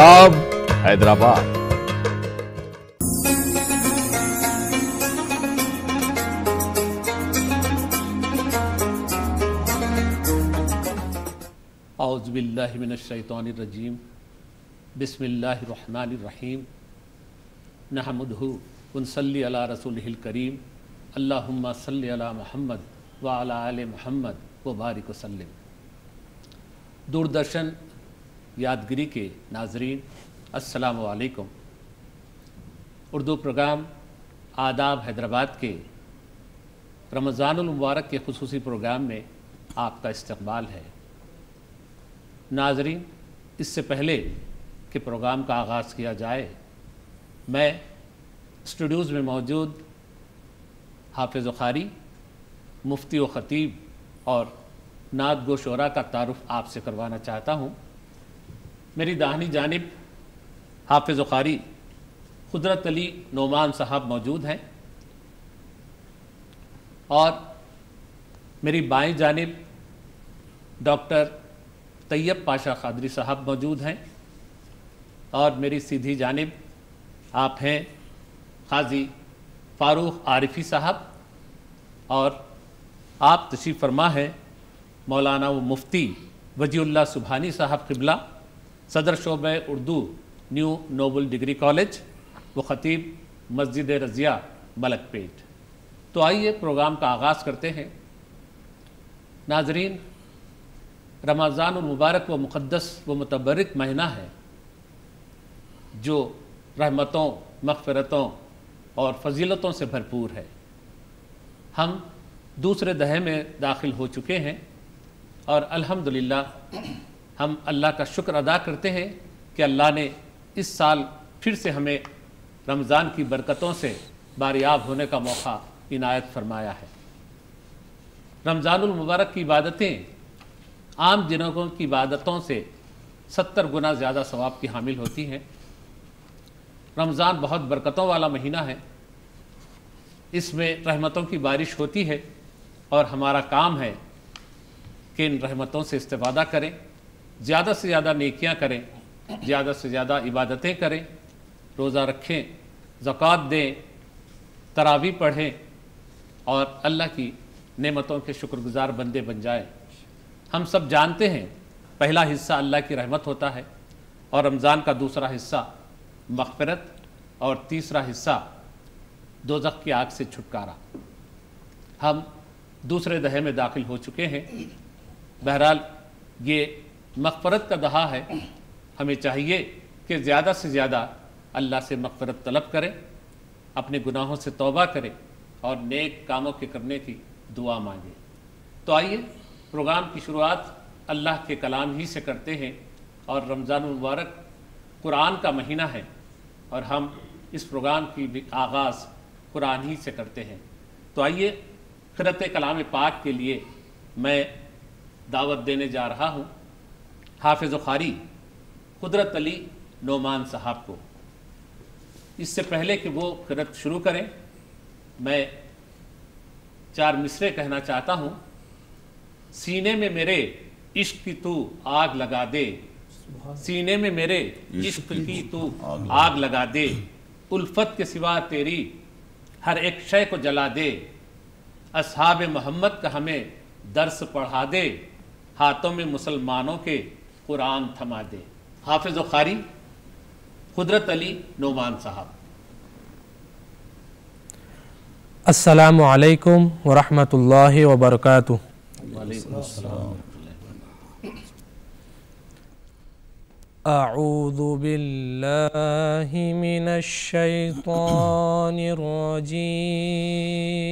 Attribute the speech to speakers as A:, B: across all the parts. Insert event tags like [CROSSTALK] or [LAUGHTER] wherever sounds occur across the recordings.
A: آداب हैदराबाद
B: आउज़बिल्लिमिनशैतरजीम बसमीम नहमदहू वनसली अला रसूल करीम अल्लाहुम्मा सल्ली अला मोहम्मद व अला आल मोहम्मद व बारिक वसल्लम दूरदर्शन यादगिरी के नाजरीन असलकम उर्दू प्रोग्राम आदाब हैदराबाद के रमज़ानमबारक के खसूस प्रोग्राम में आपका इस्तबाल है नाजरीन इससे पहले कि प्रोग्राम का आगाज़ किया जाए मैं स्टूडियोज़ में मौजूद हाफिज़ बुखारी मुफ्ती व ख़तीब और नात शरा का तारफ़ आपसे करवाना चाहता हूँ मेरी दाहनी जानब हाफिज़ ख़ारी कुदरत अली नोमान साहब मौजूद हैं और मेरी बाएं जानब डॉक्टर तैयब पाशा खादरी साहब मौजूद हैं और मेरी सीधी जानब आप हैं खाजी फ़ारूक आरिफी साहब और आप तशीफ़ फरमा हैं मौलाना व मुफ्ती वजील्ला सुबहानी साहब किबला सदर शोब Urdu new noble degree college व ख़तीब मस्जिद रज़िया मलकपेट तो आइए प्रोग्राम का आगाज़ करते हैं नाजरीन रमज़ान मुबारक व मुक़दस व मतबरक महीना है जो रहमतों मगफ़रतों और फजीलतों से भरपूर है हम दूसरे दहे में दाखिल हो चुके हैं और अल्हम्दुलिल्लाह हम अल्लाह का शुक्र अदा करते हैं कि अल्लाह ने इस साल फिर से हमें रमज़ान की बरकतों से बारियाब होने का मौका इनायत फरमाया है रमज़ानमबारक की इबादतें आम दिनों की इबादतों से सत्तर गुना ज़्यादा सवाब की हामिल होती हैं रमज़ान बहुत बरकतों वाला महीना है इसमें रहमतों की बारिश होती है और हमारा काम है कि इन रहमतों से इस्तेफादा करें ज़्यादा से ज़्यादा नेकियाँ करें ज़्यादा से ज़्यादा इबादतें करें रोज़ा रखें ज़क़़त दें तरावी पढ़ें और अल्लाह की नेमतों के शुक्रगुजार बंदे बन जाएं हम सब जानते हैं पहला हिस्सा अल्लाह की रहमत होता है और रमज़ान का दूसरा हिस्सा मगफरत और तीसरा हिस्सा दोजख की आग से छुटकारा हम दूसरे दहे में दाखिल हो चुके हैं बहरहाल ये मकफरत का दहा है हमें चाहिए कि ज़्यादा से ज़्यादा अल्लाह से मकफरत तलब करें अपने गुनाहों से तोबा करें और नेक कामों के करने की दुआ मांगें तो आइए प्रोग्राम की शुरुआत अल्लाह के कलाम ही से करते हैं और रमज़ान मुबारक कुरान का महीना है और हम इस प्रोग्राम की भी आगाज़ कुरान ही से करते हैं तो आइए खरत कलाम पाक के लिए मैं दावत देने जा रहा हूँ हाफिज़ ख़ारी कुदरत अली नोमान साहब को इससे पहले कि वो करत शुरू करें मैं चार मिसरे कहना चाहता हूँ सीने में मेरे इश्क की तू आग लगा दे सीने में मेरे इश्क की तू आग लगा दे उल्फत के सिवा तेरी हर एक शय को जला दे असहाब मोहम्मद का हमें दर्स पढ़ा दे हाथों में मुसलमानों के कुरान थमा दे हाफिज खारी कुदरत अली नोमान साहब
C: असलकम वरहमल वबरक أعوذ بالله من الشيطان الرجيم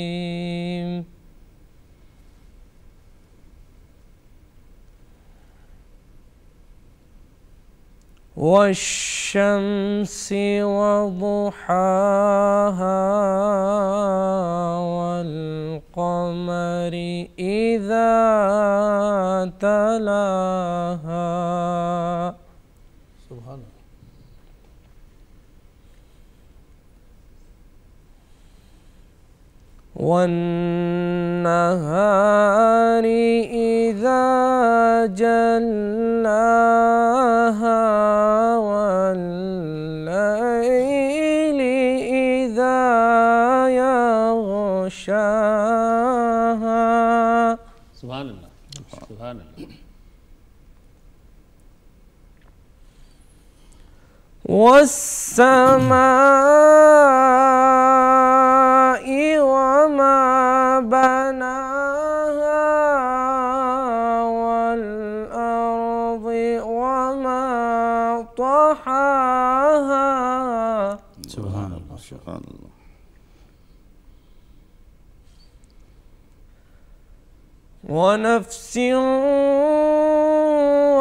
C: والشمس وضحاها والقمر إذا تلاها والنهار إذا جلاها والليل إذا يغشاها
B: سبحان الله سبحان الله
C: والسماء وما بناها والأرض وما طحاها سبحان الله سبحان الله ونفس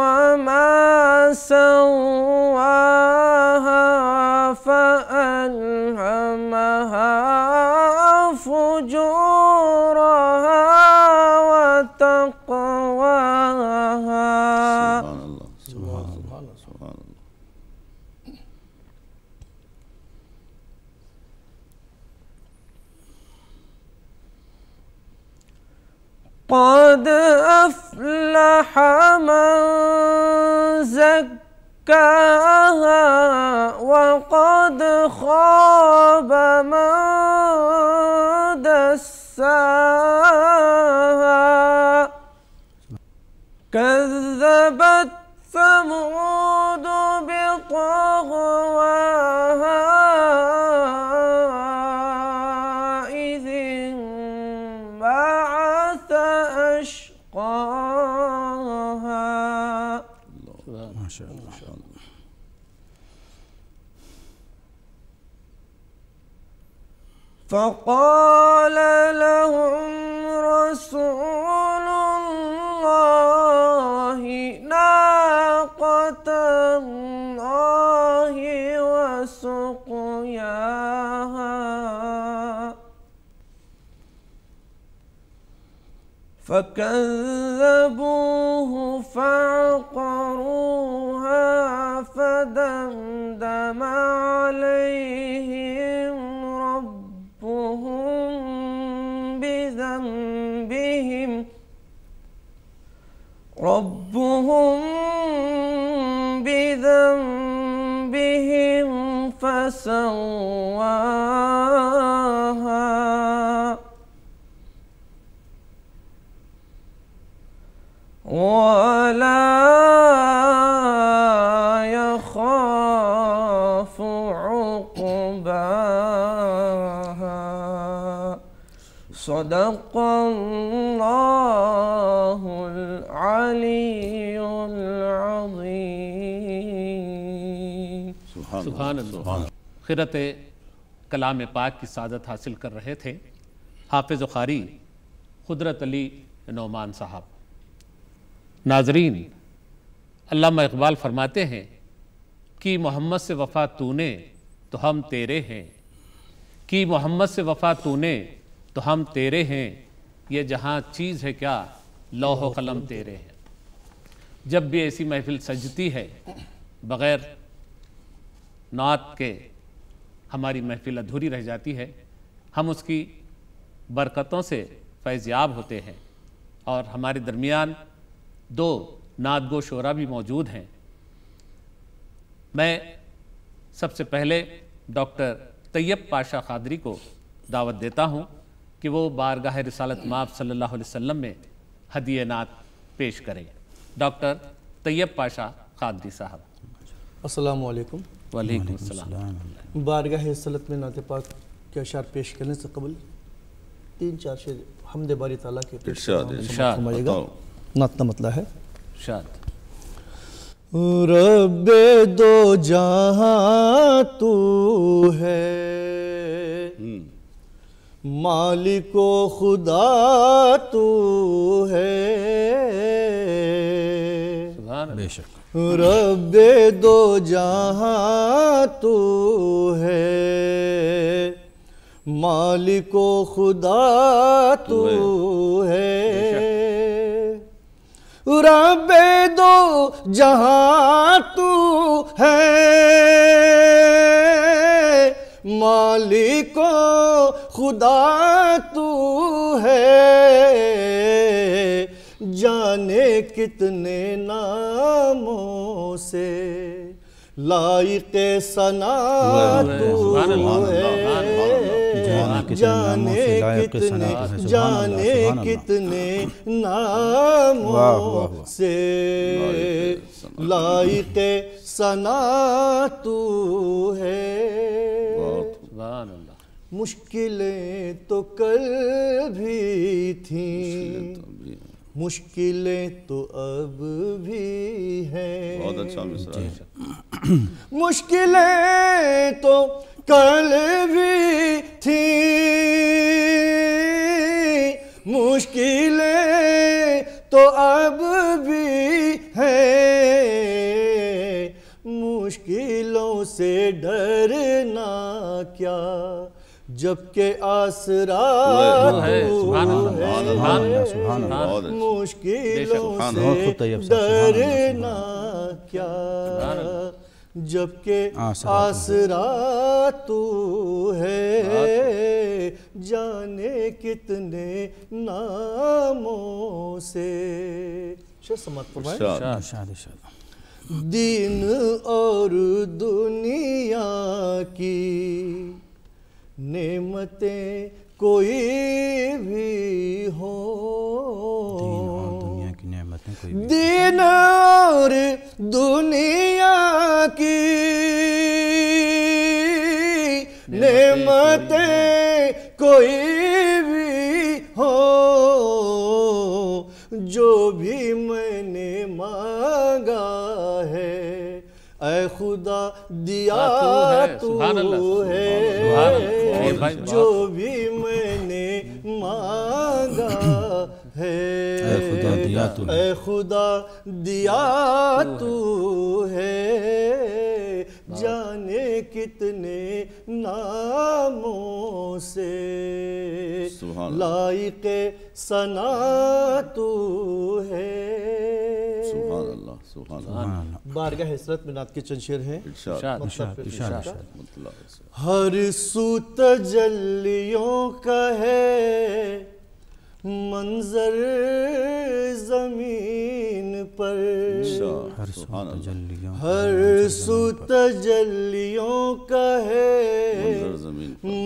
C: وما سواها قد أفلح من زكاها وقد خاب من دساها كذبت ثمود فقال لهم رسول الله ناقة الله وسقياها فكذبوه فعقروها فدمدم عليهم ربهم بذنبهم فسواها ولا يخاف عقباها صدق الله
B: खिरत कलाम पाक की सादत हासिल कर रहे थे हाफिज़ ख़ारी कुदरत अली नौमान साहब नाजरीन अल्लामा इकबाल फरमाते हैं कि मोहम्मद से वफ़ा तूने तो हम तेरे हैं कि मोहम्मद से वफ़ा तूने तो हम तेरे हैं ये जहाँ चीज़ है क्या लौह कलम तेरे हैं जब भी ऐसी महफिल सजती है बग़ैर नात के हमारी महफिल अधूरी रह जाती है हम उसकी बरकतों से फैज़याब होते हैं और हमारे दरमियान दो नादगो शोरा भी मौजूद हैं मैं सबसे पहले डॉक्टर तैयब पाशा खादरी को दावत देता हूँ कि वो बारगाह रसालत माप सल्लल्लाहु अलैहि वसल्लम में हदिय नात पेश करें डॉक्टर तैयब पाशा खादरी साहब
D: असलकुम वालेकुम सलत में नात पाक के अशार पेश करने से कबल तीन चार शेर हमदे बारी ताला के नातना मतला है शाद दो जहाँ तू है हम्म। मालिको खुदा तू है
B: बेशक रब
D: दे दो जहाँ तू है मालिको खुदा तू है रब दो जहाँ तू है मालिको खुदा तू है जाने कितने नामों से लाइक सना तू है जाने कितने जाने कितने नामों से लाइक सना तू है मुश्किलें तो कल भी थी मुश्किलें तो अब
A: भी हैं बहुत अच्छा
D: मुश्किलें तो कल भी थी मुश्किलें तो अब भी हैं मुश्किलों से डरना क्या जबकि आसरा मुश्किलों से क्या जबकि हाँ, आसरा तू है हाँ, तो। जाने कितने नामों से दिन और दुनिया की नेमतें कोई भी हो दुनिया की नेमतें कोई दिन और दुनिया की नेमतें कोई भी हो जो भी मैंने मांगा है ऐ खुदा दिया तू है जो भी मैंने मांगा है ऐ खुदा दिया तू है जाने कितने नामों से लाइक सना तू है बारगाह हसरत में नात के चंद शेर हैं हर सूत जलियों का है मंजर जमीन पर हर सूत तजल्लियों का है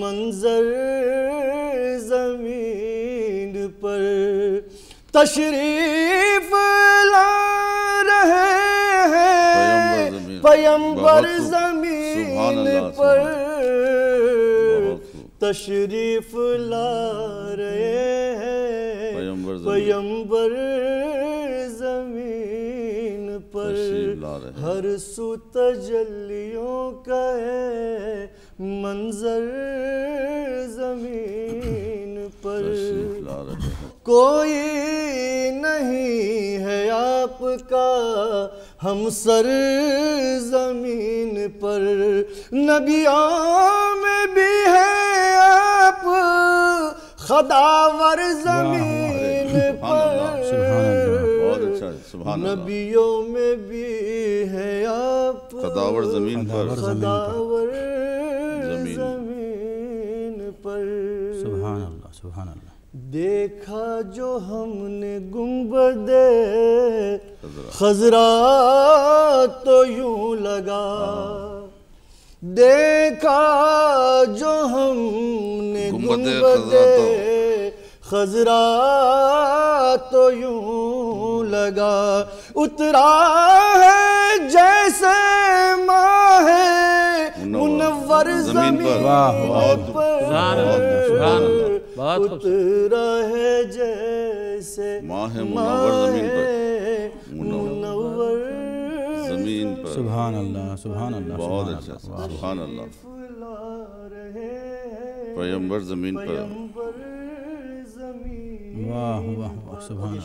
D: मंजर जमीन पर तशरीफ ला रहे हैं पयंबर जमीन पर तशरीफ ला रहे हैं पयंबर जमीन पर हर सुत जल्लियों का है मंजर जमीन पर कोई नहीं है आपका हम सर जमीन पर नबियों में भी है आप खदावर जमीन पर
A: अच्छा,
D: नबियों में भी है आप खदावर जमीन पर खदावर जमीन पर सुबहान अल्लाह देखा जो हमने गुम्बद खजरा तो यूं लगा हाँ। देखा जो हमने गुम्बद तो। खजरा तो यूं लगा उतरा है जैसे माँ है मुनवर जमीन पर, वाह वाह सुभान अल्लाह सुभान अल्लाह
E: है
D: जैसे माँ है मुनवर
A: जमीन पर जमीन सुभान अल्लाह सुभान अल्लाह बहुत अच्छा सुभान अल्लाह पयंबर जमीन पर
E: वाह वाह सुभान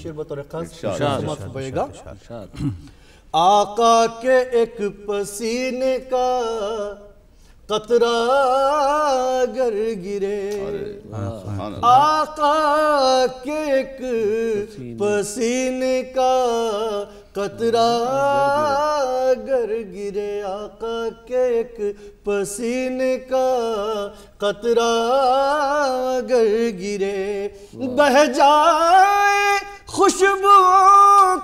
D: आका के एक पसीने का कतरा गर गिरे हाँ। आका के एक पसीने का कतरा गर गिरे आका के एक पसीने का कतरा गर गिरे बह जाए खुशबू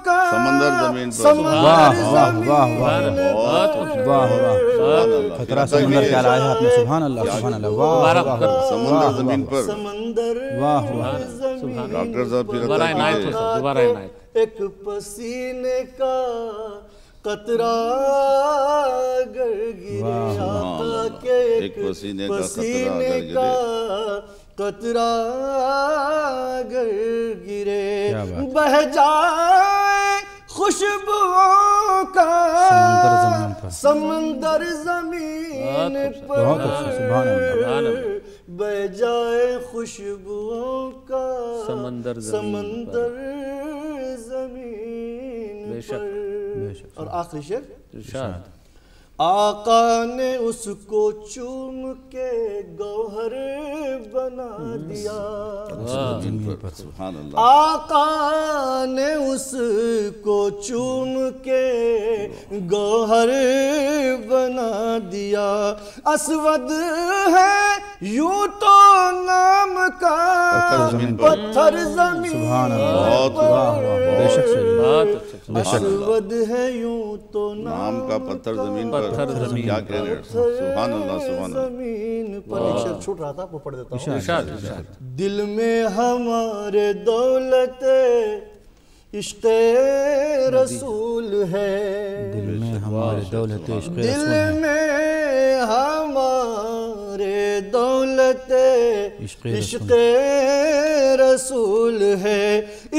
A: का समंदर जमीन वाह वाह वाह वाह वाह वाह खतरा समंदर क्या लाया आपने सुभान अल्लाह सुभान अल्लाह वाह समंदर जमीन पर
B: समंदर
A: वाह वाह डॉक्टर साहब दोबारा एक
D: पसीने का कतरा गर गिरा के एक पसीने का कतरा गिरे बह जाए खुशबुओं का समंदर जमीन पर बह जाए खुशबुओं
B: का समंदर समंदर
D: زمین بشک بشک آخری شعر شاد आका ने उसको चूम के गौहर बना दिया आका ने उसको चूम के गौहर बना दिया असवद है यू तो नाम का पत्थर जमीन
A: असवद है यू तो नाम का पत्थर जमीन पर पत्थर क्या कह रहे सुभान अल्लाह सुभान जमीन पर छूट
D: रहा था वो पढ़ देता दिल में हमारे दौलत इश्क रसूल है
E: दिल में हमारे दौलत दिल
D: में हमारे दौलत इश्क रसूल है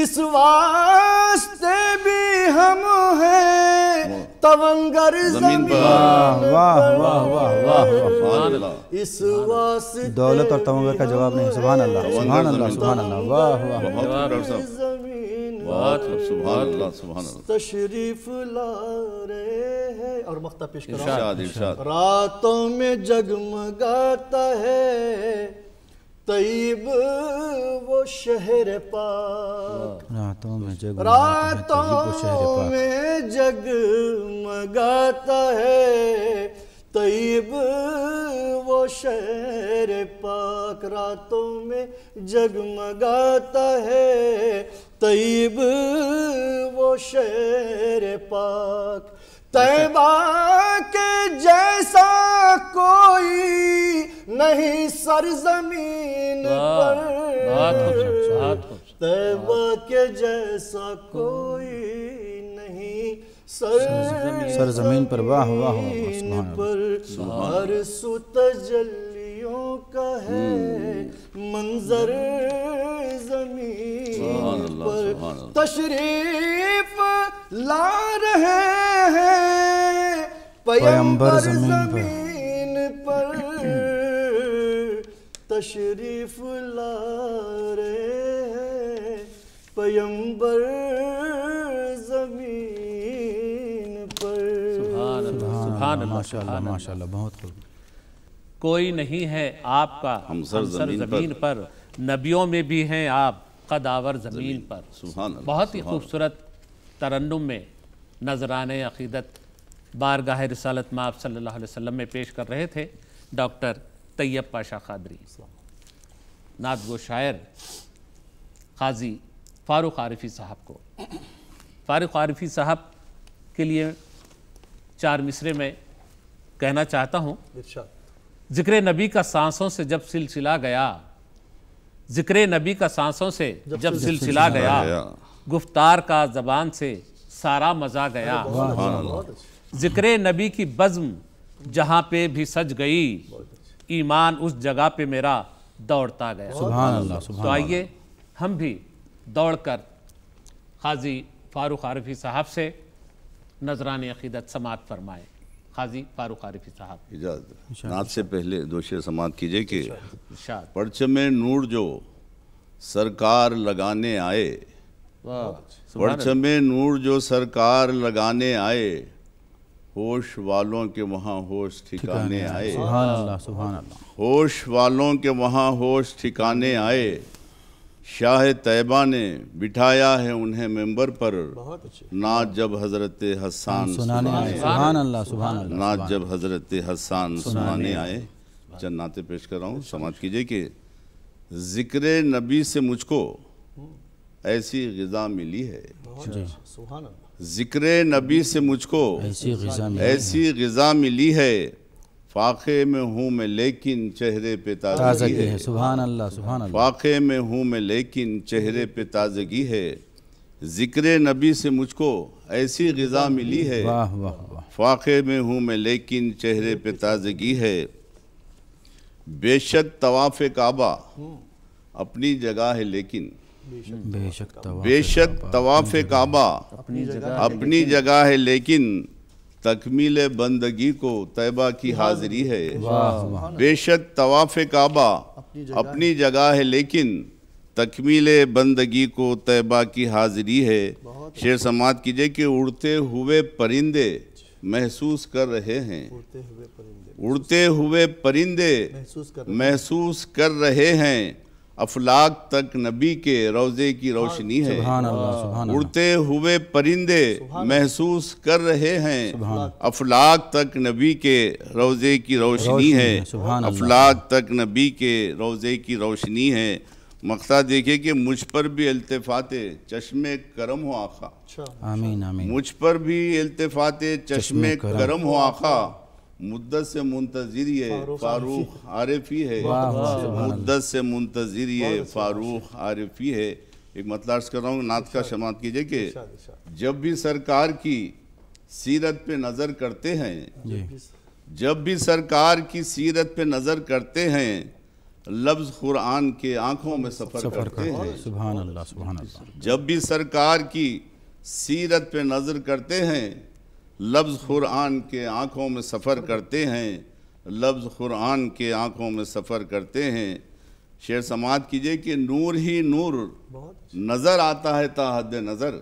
D: इस वास्ते भी हम हैं तवंगर जमीन वाह वाह वाह वाह वाह इस वास्ते दौलत
E: और तवंगर का जवाब नहीं सुभान
D: अल्लाह सुभान अल्लाह
A: सुभान अल्लाह वाह वाह वाह डॉक्टर साहब तशरीफ
D: और रातों में जगमगाता है तयब वो शहर पाक रातों
B: में जग रातों
D: में जगमगाता है तयब वो शहर पाक रातों में जगमगाता है तयब वो शेर पाक तैबा के जैसा कोई नहीं सरजमीन पर तैबा के जैसा कोई नहीं सरजमीन पर वाह वाह पर सुतजल खुशियों का है मंजर जमीन पर तशरीफ ला रहे हैं पयंबर जमीन पर तशरीफ ला रहे हैं पयंबर
B: जमीन पर सुभान अल्लाह
E: माशाल्लाह माशाल्लाह बहुत खूब
B: कोई नहीं है आपका हम सर, जमीन, जमीन पर, पर नबियों में भी हैं आप कदावर जमीन पर बहुत ही खूबसूरत तरन्नुम में नजरान अकीदत बारगाह रसालत में आप सल्लल्लाहु अलैहि वसल्लम में पेश कर रहे थे डॉक्टर तैयब पाशा खादरी नात गो शायर खाज़ी फ़ारूक आरिफी साहब को फ़ारूक आरिफी साहब के लिए चार मिसरे में कहना चाहता हूँ जिक्र नबी का सांसों से जब सिलसिला गया जिक्र नबी का सांसों से जब, सिलसिला गया, गुफ्तार का जबान से सारा मज़ा गया अच्छा, जिक्र नबी की बज्म जहाँ पे भी सज गई ईमान उस जगह पे मेरा दौड़ता गया सुभान तो आइए हम भी दौड़कर कर फारूक आरफी साहब से नजरानी अकीदत समात फरमाएं हाजी फारूक आरिफी साहब
A: इजाजत नात से पहले दो शेर समात कीजिए कि परचम नूर जो सरकार लगाने आए
D: परचम
A: नूर जो सरकार लगाने आए होश वालों के वहाँ होश ठिकाने आए सुभान सुभान अल्लाह अल्लाह होश वालों के वहाँ होश ठिकाने आए शाह तैयबा ने बिठाया है उन्हें मेंबर पर नाच जब हजरत हसान सुनाने आए सुभान अल्लाह सुभान अल्लाह नाच जब हजरत हसान सुनाने आए चंद नाते पेश कर रहा हूँ समझ कीजिए कि जिक्र नबी से मुझको ऐसी गज़ा मिली है अच्छा, जिक्र नबी से मुझको ऐसी गज़ा मिली है फाके में हूँ मैं लेकिन चेहरे पे ताजगी है,
E: सुबहान अल्लाह सुबहान अल्लाह
A: फाके में हूँ मैं लेकिन चेहरे पे ताजगी है ज़िक्र नबी से मुझको ऐसी गज़ा मिली है वाह वाह वाह फाके में हूँ मैं लेकिन चेहरे पे ताजगी है बेशक तवाफ़ काबा अपनी जगह है लेकिन बेशक तवाफ़ काबा अपनी जगह है लेकिन तकमील बंदगी को तयबा की हाजिरी है बेशक तवाफ़ काबा अपनी जगह है लेकिन तकमील बंदगी को तयबा की हाजिरी है शेर अच्छा। समात कीजिए कि उड़ते हुए परिंदे महसूस कर रहे हैं उड़ते हुए परिंदे महसूस कर रहे हैं अफलाक तक नबी के रोज़े की रोशनी है उड़ते हुए परिंदे महसूस कर रहे हैं अफलाक तक नबी के रोज़े की रोशनी है अफलाक तक नबी के रोज़े की रोशनी है मकसद देखिए कि मुझ पर भी अल्तफ़ात चश्मे करम हो आखा अच्छा। आमीन आमीन मुझ पर भी अल्तफ़ात चश्मे करम हो आखा मुद्दत से मुंतजर ये फारूक आरिफी है मुद्दत से मुंतजर ये फारूक आरिफी है एक मतलब अर्ज कर रहा हूँ नात का शमात कीजिए कि जब भी सरकार की सीरत पे नज़र करते हैं जब भी सरकार की सीरत पे नज़र करते हैं लफ्ज़ कुरान के आँखों में सफ़र करते हैं
E: सुबह
A: जब भी सरकार की सीरत पे नज़र करते हैं लफ्ज़ क़ुरान के आँखों में सफ़र करते हैं लफ्ज़ क़ुरान के आँखों में सफ़र करते हैं शेर समात कीजिए कि नूर ही नूर नज़र आता है ताहद नज़र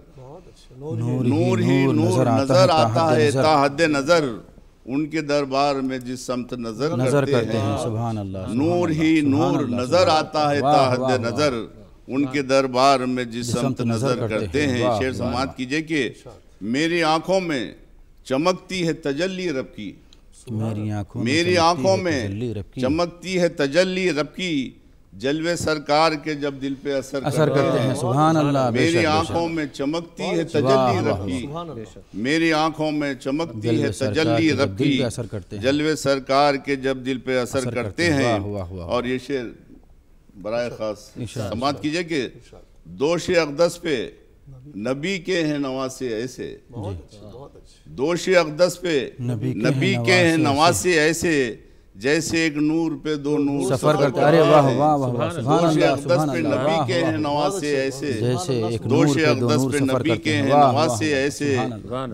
A: नूर ही नूर नज़र आता है ताहद नज़र उनके दरबार में जिस समत नज़र नजर करते हैं सुभान अल्लाह नूर ही नूर नज़र आता है ताहद नज़र उनके दरबार में जिस समत नज़र करते हैं शेर समात कीजिए कि मेरी आंखों में चमकती है तजल्ली रब की मेरी आंखों
E: मेरी आंखों में
A: चमकती है तजल्ली रब की जलवे सरकार के जब दिल पे असर असर करते, करते हैं सुभान अल्लाह मेरी आंखों में चमकती है तजल्ली रब की मेरी आंखों में चमकती है तजल्ली रखी असर करते जलवे सरकार के जब दिल पे असर करते हैं और ये शेर बर खास समाप्त कीजिए कि दोष अकदस पे नबी के हैं नवासे ऐसे बहुत दोषी अकदस पे नबी के, हैं नवासे ऐसे जैसे एक नूर पे दो नूर सफर करता अरे वाह वाह वाह अकदस पे नबी के हैं नवासे ऐसे जैसे एक अकदस पे नबी के हैं नवासे ऐसे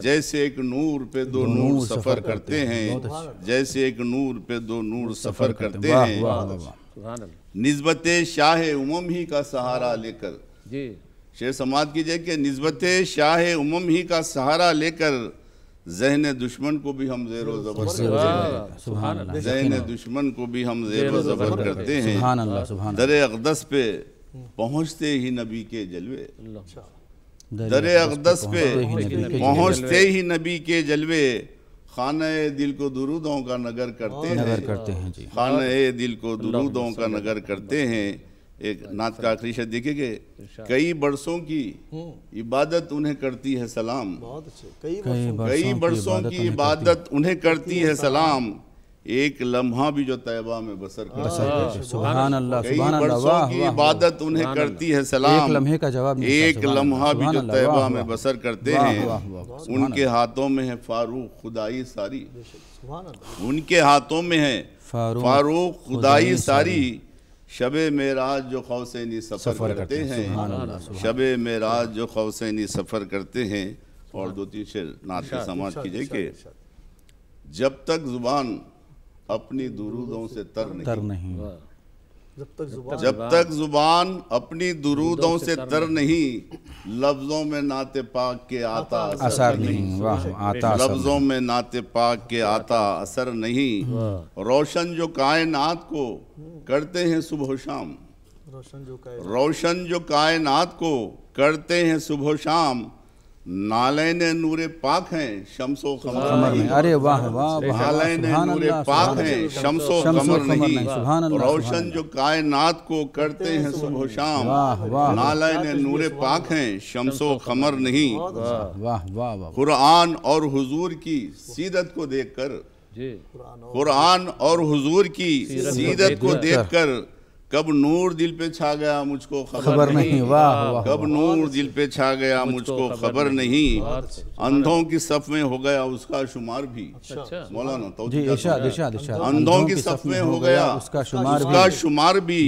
A: जैसे एक नूर पे दो नूर सफर करते हैं जैसे एक नूर पे दो नूर सफर करते हैं निस्बत शाह उमम ही का सहारा लेकर शेर समाज कीजिए कि नस्बत शाह उमम ही का सहारा लेकर जहन दुश्मन को भी हम जेर जबर जहन दुश्मन को भी हम जेरो जबर करते हैं दर अकदस पे पहुँचते ही नबी के जलवे दर अकदस पे पहुँचते ही नबी के जलवे खाना दिल को दुरूदों का नगर करते हैं खान खाना दिल को दुरूदों का नगर करते हैं एक नाथ का आखिरी शब्द देखिए कई बरसों की हम्म। इबादत उन्हें करती है सलाम कई बरसों, कई बरसों की इबादत उन्हें करती है सलाम एक लम्हा भी जो तैबा में बसर हाँ, करती कई बरसों की इबादत उन्हें करती है सलाम एक लम्हे का जवाब एक लम्हा भी जो तयबा में बसर करते हैं उनके हाथों में है फारूक खुदाई सारी उनके हाथों में है फारूक खुदाई सारी शब मेराज जो खौसैनी सफ़र, सफ़र करते, करते हैं शब मेराज जो खौसैनी सफ़र करते हैं और दो तीन शेर नात के समाज कीजिए कि जब तक ज़ुबान अपनी दुरूदों से तर नहीं जब तक जुबान जब तक जुबान अपनी दुरूदों से तर नहीं लफ्जों में नाते पाक के आता असर नहीं आता लफ्जों में नाते पाक के आता असर नहीं रोशन जो कायनात को करते हैं सुबह शाम रोशन जो कायनात को करते हैं सुबह शाम नालैन नूरे पाक हैं शमसो कमर नहीं अरे
E: वाह वाह नालैन नूरे पाक हैं शमसो कमर नहीं रोशन
A: जो कायनात को करते हैं सुबह शाम नालैन नूरे पाक हैं शमसो कमर नहीं अच्छा। वाह वाह कुरान और हुजूर की सीरत को देखकर कुरान और हुजूर की सीदत को देखकर कब नूर दिल पे छा गया मुझको खबर नहीं, वाह कब नूर दिल पे छा गया मुझको खबर नहीं अंधों की सफ में हो गया उसका शुमार भी अच्छा, अच्छा। मौलाना तो अंधों की सफ में हो गया उसका शुमार उसका शुमार भी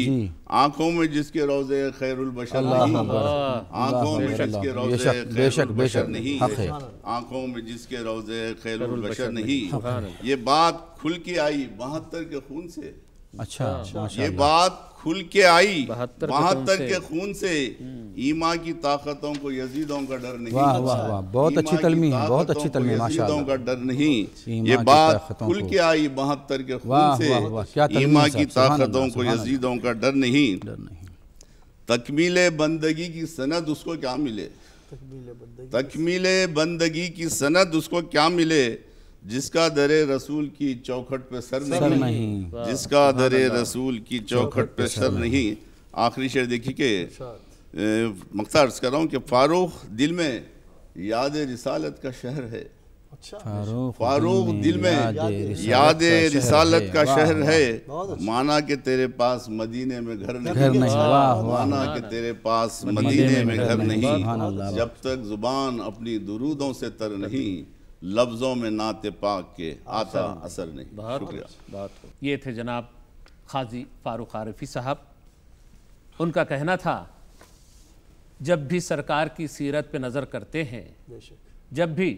A: आंखों में जिसके रोजे खैरुल बशर नहीं आंखों में जिसके रोजे बेशक नहीं आंखों में जिसके रोजे खैरुल बशर नहीं ये बात खुल के आई बहत्तर के खून से अच्छा हाँ। ये बात खुल के आई बहत्तर के खून से हम्म। ईमा की ताकतों को यजीदों का डर नहीं वाह वाह वाह बहुत अच्छी तलमी है बहुत अच्छी तलमी माशाल्लाह का डर नहीं ये बात खुल के आई बहत्तर के खून से ईमा की ताकतों को यजीदों का डर नहीं तकमील बंदगी की सनद उसको क्या मिले तकमील बंदगी की सनद उसको क्या मिले जिसका दरे रसूल की चौखट पे सर, सर नहीं, नहीं। जिसका दरे रसूल की चौखट पे सर नहीं आखिरी शेर देखिए के अच्छा। मकता अर्ज कर रहा हूँ कि फारूख दिल में याद रिसालत का शहर है अच्छा। फारूक दिल में याद रिसालत का शहर है अच्छा। माना के तेरे पास मदीने में घर नहीं माना के तेरे पास मदीने में घर नहीं जब तक जुबान अपनी दुरूदों से तर नहीं लफ्ज़ों में नात पाक के आता असर नहीं, बहुत अच्छा, शुक्रिया
B: बहुत ये थे जनाब खाजी फारूक आरफी साहब उनका कहना था जब भी सरकार की सीरत पे नज़र करते हैं जब भी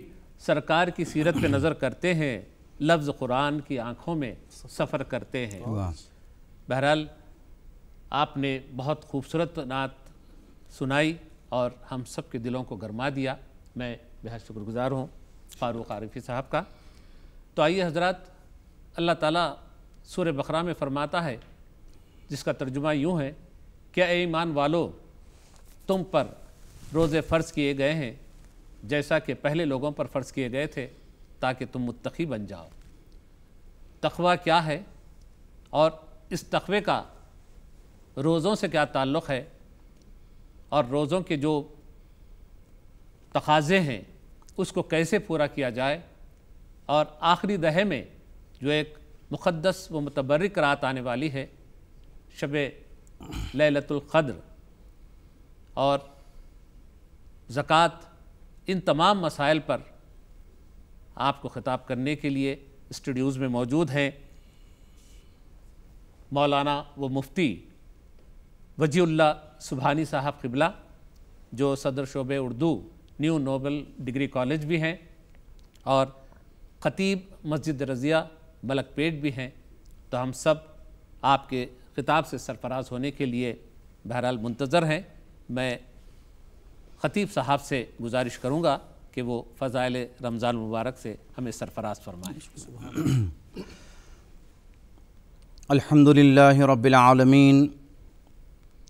B: सरकार की सीरत पे नज़र करते हैं लफ्ज़ कुरान की आँखों में सफ़र करते हैं बहरहाल आपने बहुत खूबसूरत नात सुनाई और हम सब के दिलों को गरमा दिया मैं बेहद शुक्रगुजार हूँ फ़ारूक आरफी साहब का तो आइए हजरत अल्लाह ताला सूर बकरा में फ़रमाता है जिसका तर्जुमा यूँ है क्या ईमान वालो तुम पर रोज़े फ़र्ज़ किए गए हैं जैसा कि पहले लोगों पर फ़र्ज़ किए गए थे ताकि तुम मुतकी बन जाओ तखवा क्या है और इस तखबे का रोज़ों से क्या ताल्लुक़ है और रोज़ों के जो तकाज़े हैं उसको कैसे पूरा किया जाए और आखिरी दहे में जो एक मुक़दस व मतबरक रात आने वाली है शब लतुल्क़द्र और ज़क़़त इन तमाम मसाइल पर आपको ख़िताब करने के लिए स्टूडियोज़ में मौजूद हैं मौलाना व मुफ्ती वजील्ला सुबहानी साहब किबला जो सदर शोब Urdu new noble degree college भी हैं और ख़तीब मस्जिद रज़िया बलकपेट भी हैं तो हम सब आपके ख़िताब से सरफराज होने के लिए बहरहाल मुंतज़र हैं मैं ख़तीब साहब से गुजारिश करूँगा कि वो फ़ज़ाइल रमज़ान मुबारक से हमें सरफराज फरमाएँ
E: अलहमदिल्ला रबालमीन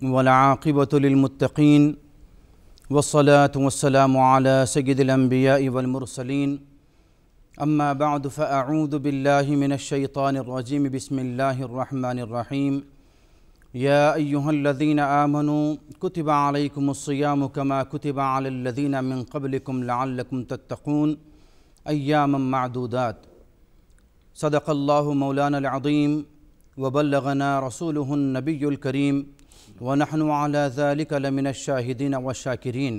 E: वलाक़िबतमतकीन والصلاة والسلام على سيد الأنبياء والمرسلين أما بعد فأعوذ بالله من الشيطان الرجيم بسم الله الرحمن الرحيم يا أيها الذين آمنوا كتب عليكم الصيام كما كتب على الذين من قبلكم لعلكم تتقون أياما معدودات صدق الله مولانا العظيم وبلغنا رسوله النبي الكريم ونحن على ذلك لمن الشاهدين والشاكرين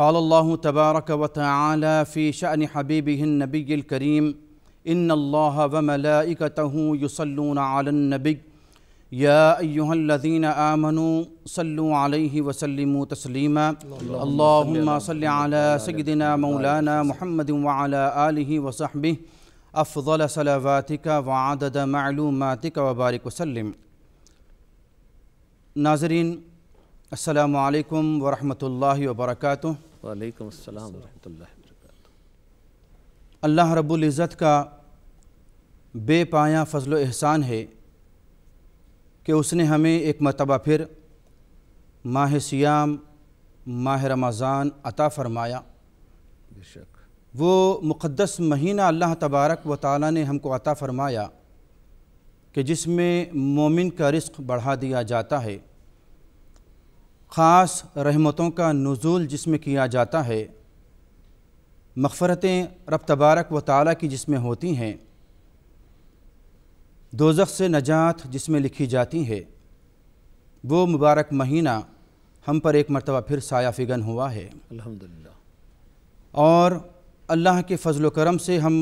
E: قال الله تبارك وتعالى في شأن حبيبه النبي الكريم إن الله وملائكته يصلون على النبي يا أيها الذين آمنوا صلوا عليه وسلموا تسليما اللهم صل على سيدنا مولانا محمد وعلى آله وصحبه أفضل صلواتك وعدد معلوماتك وبارك وسلم नाजरीन असलकम वरहमल वबरक अल्लाह रबुल्ज़त का बेपाया फ़जल एहसान है कि उसने हमें एक मरतबा फिर माह सियाम माह रमज़ान अता फ़रमाया वो मुक़दस महीना अल्लाह तबारक व ताली ने हमको अता फ़रमाया कि जिसमें मोमिन का रिस्क बढ़ा दिया जाता है ख़ास रहमतों का नज़ुल जिसमें किया जाता है मफ़रतें रब तबारक व ताली की जिसमें होती हैं दोजख से नजात जिसमें लिखी जाती है वो मुबारक महीना हम पर एक मरतबा फिर साया फिगन हुआ है
B: अल्हम्दुलिल्लाह
E: और अल्लाह के फ़जल करम से हम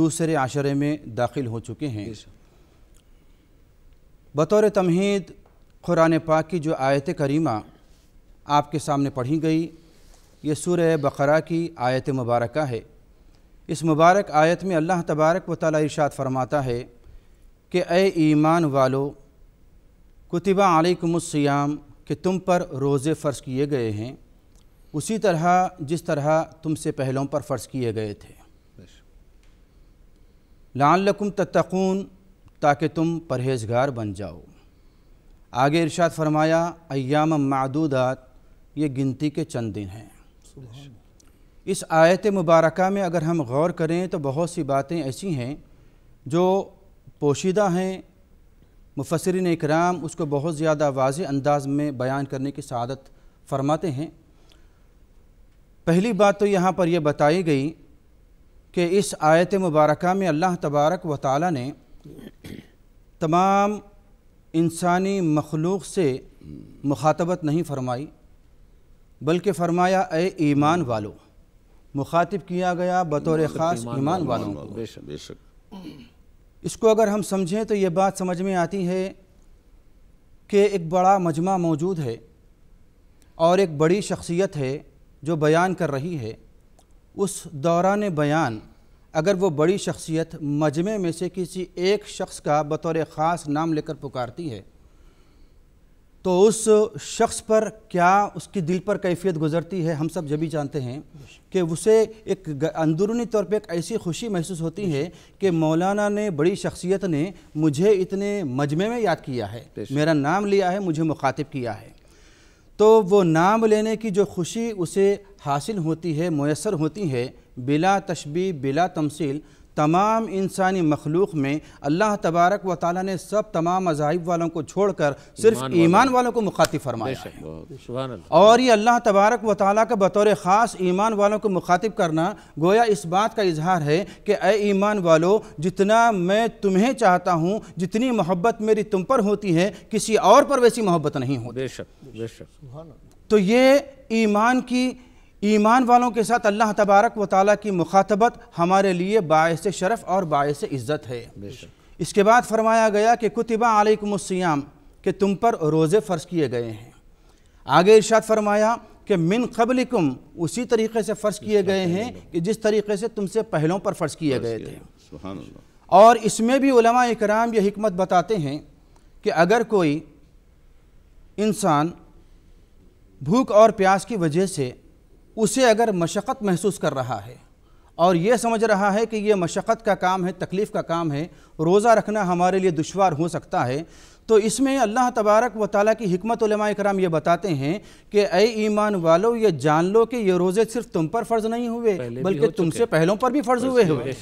E: दूसरे आशरे में दाखिल हो चुके हैं बतौर तमहीद क़ुरान पाक की जो आयत करीमा आपके सामने पढ़ी गई ये सूर्य बकरा की आयत मुबारक है इस मुबारक आयत में अल्लाह तबारक व ताली इर्शाद फरमाता है कि ए ईमान वालो कुतबा अलकुमसयाम कि तुम पर रोज़े फ़र्ज किए गए हैं उसी तरह जिस तरह तुमसे पहलों पर फ़र्ज किए गए थे लालकुम तत्तकून ताकि तुम परहेजगार बन जाओ आगे इरशाद फरमाया अयाम मदूदात ये गिनती के चंद दिन हैं इस आयत मुबारक में अगर हम गौर करें तो बहुत सी बातें ऐसी हैं जो पोशीदा हैं मुफसरिन इकराम उसको बहुत ज़्यादा वाज अंदाज में बयान करने की सदत फरमाते हैं पहली बात तो यहाँ पर यह बताई गई कि इस आयत मुबारक में अल्लाह तबारक व ताली ने तमाम इंसानी मखलूक से मुखातबत नहीं फरमाई बल्कि फरमाया ए ईमान वालों मुखातिब किया गया बतौर ख़ास ईमान वालों को
A: बेशक
E: इसको अगर हम समझें तो ये बात समझ में आती है कि एक बड़ा मजमा मौजूद है और एक बड़ी शख्सियत है जो बयान कर रही है उस दौरान बयान अगर वो बड़ी शख्सियत मजमे में से किसी एक शख्स का बतौर ख़ास नाम लेकर पुकारती है तो उस शख्स पर क्या उसकी दिल पर कैफियत गुजरती है हम सब जब भी जानते हैं कि उसे एक अंदरूनी तौर पे एक ऐसी खुशी महसूस होती है कि मौलाना ने बड़ी शख्सियत ने मुझे इतने मजमे में याद किया है मेरा नाम लिया है मुझे मुखातिब किया है तो वो नाम लेने की जो खुशी उसे हासिल होती है मैसर होती है बिला तशबी बिला तमसील तमाम इंसानी मखलूक में अल्लाह तबारक व ताली ने सब तमाम मजाहब वालों को छोड़कर सिर्फ ईमान वालों को मुखातिब फरमाया और ये अल्लाह तबारक व ताली का बतौर ख़ास ईमान वालों को मुखातिब करना गोया इस बात का इजहार है कि अ ईमान वालो जितना मैं तुम्हें चाहता हूँ जितनी मोहब्बत मेरी तुम पर होती है किसी और पर वैसी मोहब्बत नहीं
B: होती
E: तो ये ईमान की ईमान वालों के साथ अल्लाह तबारक व ताली की मुखातबत हमारे लिए बायस शरफ़ और बायस इज़्ज़त है इसके बाद फरमाया गया कि कुतबा आलकमस्याम के तुम पर रोज़े फ़र्ज किए गए हैं आगे इर्शाद फरमाया कि मिन कम उसी तरीके से फ़र्ज किए गए हैं कि जिस तरीके से तुमसे पहलों पर फ़र्ज किए गए थे और इसमें भी कराम यह हमत बताते हैं कि अगर कोई इंसान भूख और प्यास की वजह से उसे अगर मशक्क़त महसूस कर रहा है और ये समझ रहा है कि यह मशक्क़त का काम है तकलीफ़ का काम है रोज़ा रखना हमारे लिए दुशवार हो सकता है तो इसमें अल्लाह तबारक व ताली की हमत कराम ये बताते हैं कि अय ईमान वालो ये जान लो कि ये रोज़े सिर्फ तुम पर फ़र्ज़ नहीं हुए
A: बल्कि तुमसे पहलों पर भी फ़र्ज़ हुए हुए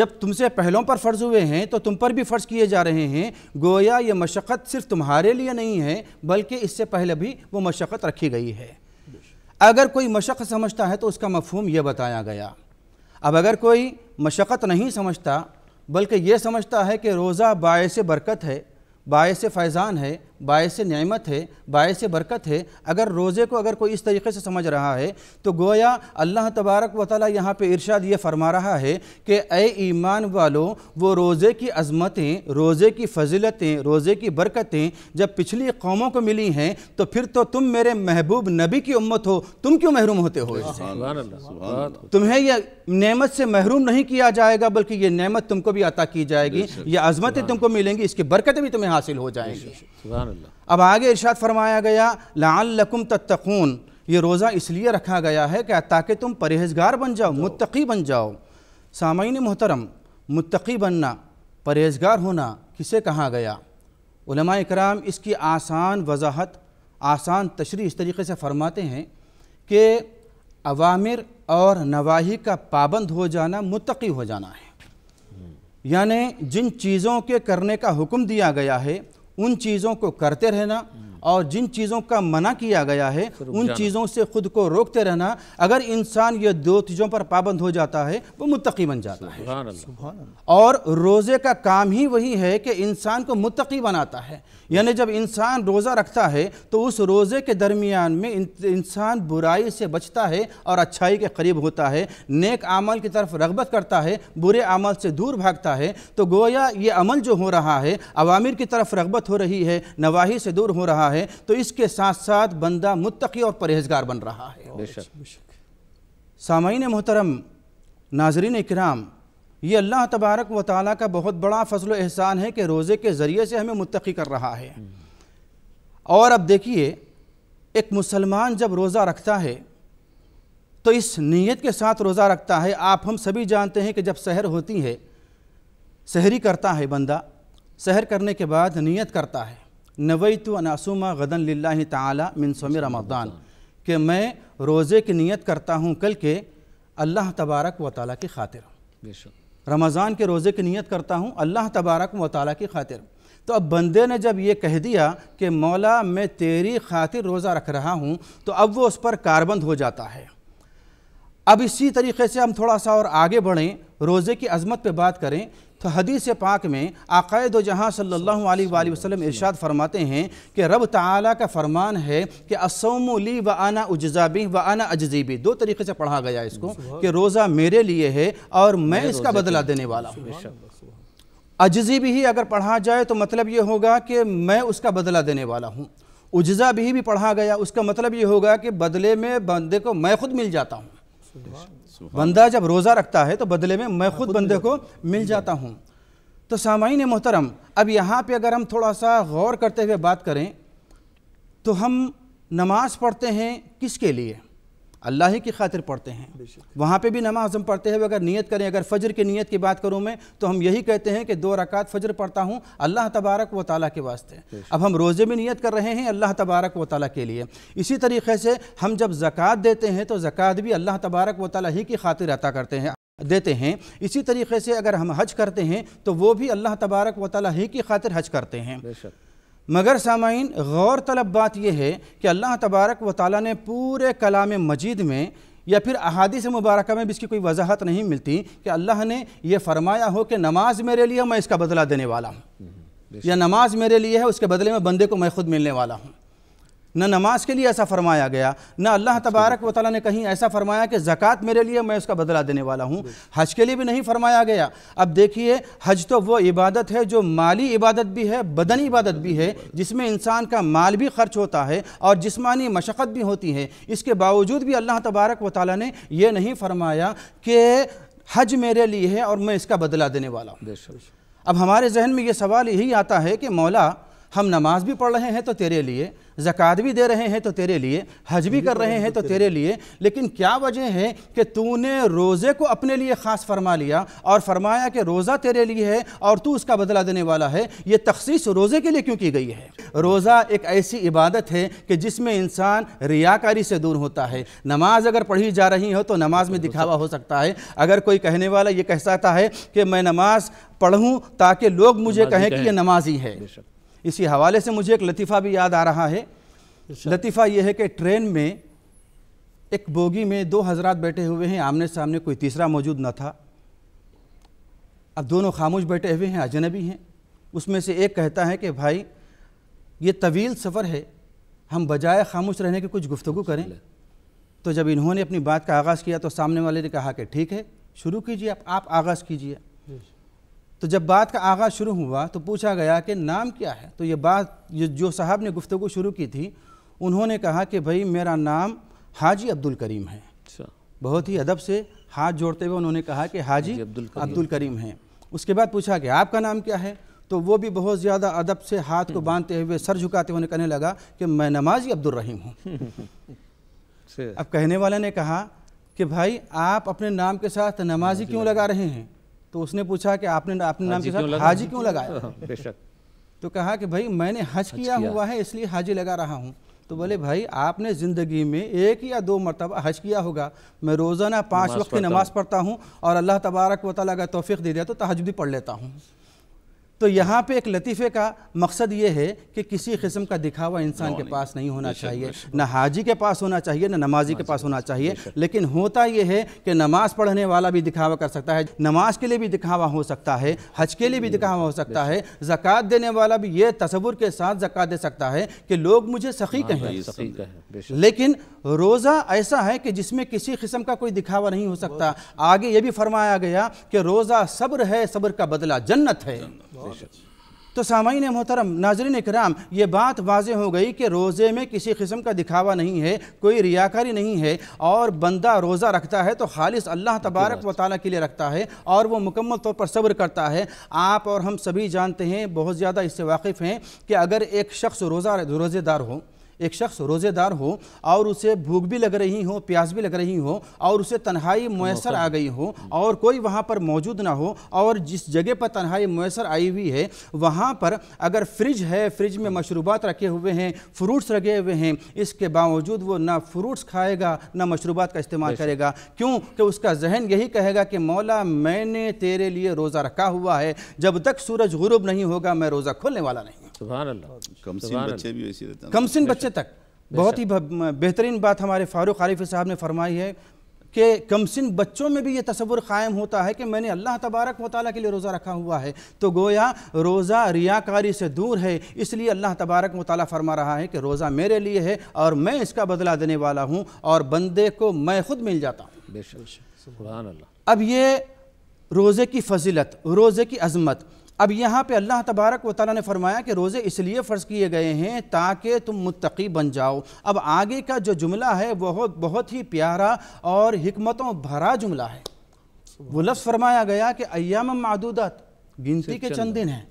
E: जब तुमसे पहलों पर फ़र्ज़ हुए हैं तो तुम पर भी फ़र्ज़ किए जा रहे हैं गोया ये मशक्क़त सिर्फ तुम्हारे लिए नहीं है बल्कि इससे पहले भी वो मशक्क़त रखी गई है अगर कोई मशक़ समझता है तो उसका मफहम यह बताया गया अब अगर कोई मशक्क़त नहीं समझता बल्कि ये समझता है कि रोज़ा बायस बरकत है बायस फ़ैज़ान है बाय से नमत है बाय से बरकत है अगर रोज़े को अगर कोई इस तरीके से समझ रहा है तो गोया अल्लाह तबारक व ताली यहाँ पर इर्शाद ये फरमा रहा है कि ए ईमान वालों वो रोज़े की अजमतें रोज़े की फजीलतें रोज़े की बरकतें जब पिछली कौमों को मिली हैं तो फिर तो तुम मेरे महबूब नबी की उम्मत हो तुम क्यों महरूम होते
B: हो
E: तुम्हें यह नमत से महरूम नहीं किया जाएगा बल्कि ये नमत तुमको भी अता की जाएगी यह अजमतें तुमको मिलेंगी इसकी बरकतें भी तुम्हें हासिल हो जाएंगी
B: अब
E: आगे इर्शाद फरमाया गया लाकुम तत्तकून ये रोज़ा इसलिए रखा गया है कि ताकि तुम परहेजगार बन जाओ मुत्तकी बन जाओ सामीन मोहतरम मुत्तकी बनना परहेजगार होना किसे कहा गया उलमा कराम इसकी आसान वजाहत आसान तशरी इस तरीके से फरमाते हैं कि अवामिर और नवाही का पाबंद हो जाना मुतकी हो जाना है हम्म। यानी जिन चीज़ों के करने का हुक्म दिया गया है उन चीज़ों को करते रहना और जिन चीज़ों का मना किया गया है उन चीज़ों से खुद को रोकते रहना अगर इंसान ये दो चीज़ों पर पाबंद हो जाता है वो मुतकी बन जाता
B: है
E: और रोज़े का काम ही वही है कि इंसान को मुतकी बनाता है यानी जब इंसान रोज़ा रखता है तो उस रोज़े के दरमियान में इंसान बुराई से बचता है और अच्छाई के करीब होता है नेक आमल की तरफ रगबत करता है बुरे आमल से दूर भागता है तो गोया ये अमल जो हो रहा है अवामिर की तरफ रगबत हो रही है नवाही से दूर हो रहा है तो इसके साथ साथ बंदा मुतकी और परहेजगार बन रहा है सामीन मोहतरम नाजरीन कराम ये अल्लाह तबारक व ताली का बहुत बड़ा फसल एहसान है कि रोज़े के ज़रिए से हमें मुतकी कर रहा है और अब देखिए एक मुसलमान जब रोज़ा रखता है तो इस नीयत के साथ रोज़ा रखता है आप हम सभी जानते हैं कि जब सहर होती है सहरी करता है बंदा सहर करने के बाद नीयत करता है नवई तो अनासुमा गदन ला तला मिनसम रमदान कि मैं रोज़े की नीयत करता हूँ कल के अल्लाह तबारक व ताली की खातिर बेशक रमज़ान के रोज़े की नीयत करता हूँ अल्लाह तबारक मताल की खातिर तो अब बंदे ने जब ये कह दिया कि मौला मैं तेरी खातिर रोज़ा रख रहा हूँ तो अब वो उस पर कारबंद हो जाता है अब इसी तरीके से हम थोड़ा सा और आगे बढ़ें रोज़े की अजमत पे बात करें तो हदीस पाक में आक़ायद जहाँ सल्लल्लाहु अलैहि वसल्लम इरशाद फरमाते हैं कि रब ताला का फरमान है कि असोमली व आना उजाबी व आना अजीबी दो तरीके से पढ़ा गया इसको कि रोज़ा मेरे लिए है और मैं इसका बदला देने वाला हूँ अजजी भी अगर पढ़ा जाए तो मतलब ये होगा कि मैं उसका बदला देने वाला हूँ उजजा भी भी पढ़ा गया उसका मतलब ये होगा कि बदले में बंदे को मैं खुद मिल जाता हूँ बंदा जब रोज़ा रखता है तो बदले में मैं खुद बंदे को मिल जाता हूँ तो सामाइन मोहतरम अब यहाँ पे अगर हम थोड़ा सा गौर करते हुए बात करें तो हम नमाज़ पढ़ते हैं किसके लिए अल्लाह ही की खातिर पढ़ते हैं वहाँ पे भी नमाज हम पढ़ते हैं अगर नियत करें अगर फजर की नियत की बात करूँ मैं तो हम यही कहते हैं कि दो रकात फजर पढ़ता हूँ अल्लाह तबारक व ताली के वास्ते अब हम रोज़े भी नियत कर रहे हैं अल्लाह तबारक व ताली के लिए इसी तरीके से हम जब ज़क़़त देते हैं तो ज़क़़त भी अल्लाह तबारक व ताली ही की खातिर अता करते हैं देते हैं इसी तरीके से अगर हम हज करते हैं तो वो भी अल्लाह तबारक व ताली ही की खातिर हज करते हैं मगर सामाइन गौर तलब बात यह है कि अल्लाह तबारक व ताली ने पूरे कलाम मजीद में या फिर से मुबारक में भी इसकी कोई वजाहत नहीं मिलती कि अल्लाह ने यह फरमाया हो कि नमाज मेरे लिए मैं इसका बदला देने वाला हूँ हम्म, हम्म, या नमाज मेरे लिए है उसके बदले में बंदे को मैं खुद मिलने वाला हूँ न नमाज के लिए ऐसा फरमाया गया न अल्लाह अच्छा। तबारक व ताली ने कहीं ऐसा फरमाया कि ज़क़़त मेरे लिए मैं उसका बदला देने वाला हूँ हज के लिए भी नहीं फरमाया गया अब देखिए हज तो वो इबादत है जो माली इबादत भी है बदनी इबादत भी है जिसमें इंसान का माल भी खर्च होता है और जिसमानी मशक्क़त भी होती है इसके बावजूद भी अल्लाह तबारक व ताली ने यह नहीं फरमाया कि हज मेरे लिए है और मैं इसका बदला देने वाला हूँ अब हमारे जहन में ये सवाल यही आता है कि मौला हम नमाज भी पढ़ रहे हैं तो तेरे लिए ज़क़ात भी दे रहे हैं तो तेरे लिए हज भी कर रहे हैं तो, तो तेरे लिए लेकिन क्या वजह है कि तूने रोज़े को अपने लिए ख़ास फरमा लिया और फरमाया कि रोज़ा तेरे लिए है और तू उसका बदला देने वाला है ये तखसीस रोज़े के लिए क्यों की गई है रोज़ा एक ऐसी इबादत है कि जिसमें इंसान रियाकारी से दूर होता है नमाज अगर पढ़ी जा रही हो तो नमाज में दिखावा हो सकता है अगर कोई कहने वाला ये कह सकता है कि मैं नमाज पढ़ूँ ताकि लोग मुझे कहें कि यह नमाजी है इसी हवाले से मुझे एक लतीफ़ा भी याद आ रहा है अच्छा। लतीफ़ा यह है कि ट्रेन में एक बोगी में दो हजरात बैठे हुए हैं आमने सामने कोई तीसरा मौजूद न था अब दोनों खामोश बैठे हुए हैं अजनबी हैं उसमें से एक कहता है कि भाई ये तवील सफ़र है हम बजाय खामोश रहने की कुछ गुफ्तु करें तो जब इन्होंने अपनी बात का आगाज़ किया तो सामने वाले ने कहा कि ठीक है शुरू कीजिए आप आप आगाज़ कीजिए अच्छा। तो जब बात का आगाज़ शुरू हुआ तो पूछा गया कि नाम क्या है तो ये बात ये जो साहब ने गुफ्तु शुरू की थी उन्होंने कहा कि भाई मेरा नाम हाजी अब्दुल करीम है अच्छा। बहुत ही अदब से हाथ जोड़ते हुए उन्होंने कहा कि हाजी अब्दुल करीम, अब्दुल करीम हैं उसके बाद पूछा कि आपका नाम क्या है तो वो भी बहुत ज़्यादा अदब से हाथ को हम्म। बांधते हुए सर झुकाते हुए कहने लगा कि मैं नमाजी रहीम हूँ [LAUGHS] अब कहने वाले ने कहा कि भाई आप अपने नाम के साथ नमाजी क्यों लगा रहे हैं तो उसने पूछा कि आपने अपने नाम के साथ हाजी क्यों लगाया हाँ, बेशक तो कहा कि भाई मैंने हज किया हुआ है इसलिए हाजी लगा रहा हूँ तो बोले भाई आपने ज़िंदगी में एक या दो मरतबा हज किया होगा मैं रोज़ाना पाँच वक्त की नमाज़ पढ़ता हूँ और अल्लाह तबारक वाली का तोफ़ी दे दिया तो भी पढ़ लेता हूँ तो यहाँ पे एक लतीफ़े का मकसद ये है कि किसी किस्म का दिखावा इंसान के पास नहीं होना चाहिए ना हाजी के पास होना चाहिए ना नमाजी के पास होना चाहिए लेकिन होता ये है कि नमाज पढ़ने वाला भी दिखावा कर सकता है नमाज के लिए भी दिखावा हो सकता है हज के लिए भी दिखावा हो सकता है जक़ात देने वाला भी ये तस्वुर के साथ जक़ात दे सकता है कि लोग मुझे सखी हाँ, कहें लेकिन रोज़ा ऐसा है कि जिसमें किसी किस्म का कोई दिखावा नहीं हो सकता आगे ये भी फरमाया गया कि रोज़ा सब्र है सब्र का बदला जन्नत है तो सामीन मोहतरम नाजरन कराम ये बात वाज हो गई कि रोज़े में किसी किस्म का दिखावा नहीं है कोई रियाकारी नहीं है और बंदा रोज़ा रखता है तो खालिस अल्लाह तबारक व ताली के लिए रखता है और वो मुकम्मल तौर पर सब्र करता है आप और हम सभी जानते हैं बहुत ज़्यादा इससे वाकिफ़ हैं कि अगर एक शख्स रोज़ा रोज़ेदार हो एक शख्स रोज़ेदार हो और उसे भूख भी लग रही हो प्यास भी लग रही हो और उसे तन्हाई मैसर आ गई हो और कोई वहाँ पर मौजूद ना हो और जिस जगह पर तन्हाई मैसर आई हुई है वहाँ पर अगर फ्रिज है फ्रिज में मशरूबात रखे हुए हैं फ्रूट्स रखे हुए हैं इसके बावजूद वो ना फ्रूट्स खाएगा ना मशरूबात का इस्तेमाल करेगा क्योंकि उसका जहन यही कहेगा कि मौला मैंने तेरे लिए रोज़ा रखा हुआ है जब तक सूरज गुरुब नहीं होगा मैं रोज़ा खोलने वाला नहीं
B: कम बच्चे
E: तक बहुत ही बेहतरीन बात हमारे फारूक आरिफ साहब ने फरमाई है कि कमसिन बच्चों में भी ये तस्वुर क़ायम होता है कि मैंने अल्लाह तबारक मताल के लिए रोज़ा रखा हुआ है तो गोया रोज़ा रियाकारी से दूर है इसलिए अल्लाह तबारक व फरमा रहा है कि रोज़ा मेरे लिए है और मैं इसका बदला देने वाला हूँ और बंदे को मैं खुद मिल जाता हूँ
B: बेशक
E: अब ये रोज़े की फजीलत रोज़े की अजमत अब यहाँ पे अल्लाह तबारक व ताली ने फरमाया कि रोज़े इसलिए फ़र्ज़ किए गए हैं ताकि तुम मुतकी बन जाओ अब आगे का जो जुमला है वह बहुत ही प्यारा और हमतों भरा जुमला है वो लफ्ज़ फरमाया गया कि अयाम मदूदत गिनती के चंद दिन हैं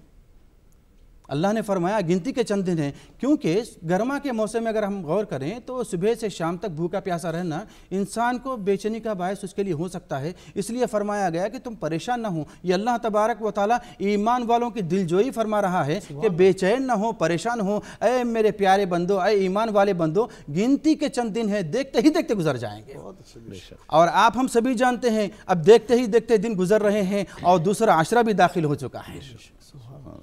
E: अल्लाह ने फरमाया गिनती के चंद दिन हैं क्योंकि गर्मा के मौसम में अगर हम गौर करें तो सुबह से शाम तक भूखा प्यासा रहना इंसान को बेचैनी का बायस उसके लिए हो सकता है इसलिए फरमाया गया कि तुम परेशान ना हो ये अल्लाह तबारक व ताली ईमान वालों की दिलजोई फरमा रहा है कि बेचैन ना हो परेशान हो अय मेरे प्यारे बंदो अय ईमान वाले बंदो गिनती के चंद दिन है देखते ही देखते गुजर
B: जाएंगे
E: और आप हम सभी जानते हैं अब देखते ही देखते दिन गुजर रहे हैं और दूसरा आशरा भी दाखिल हो चुका है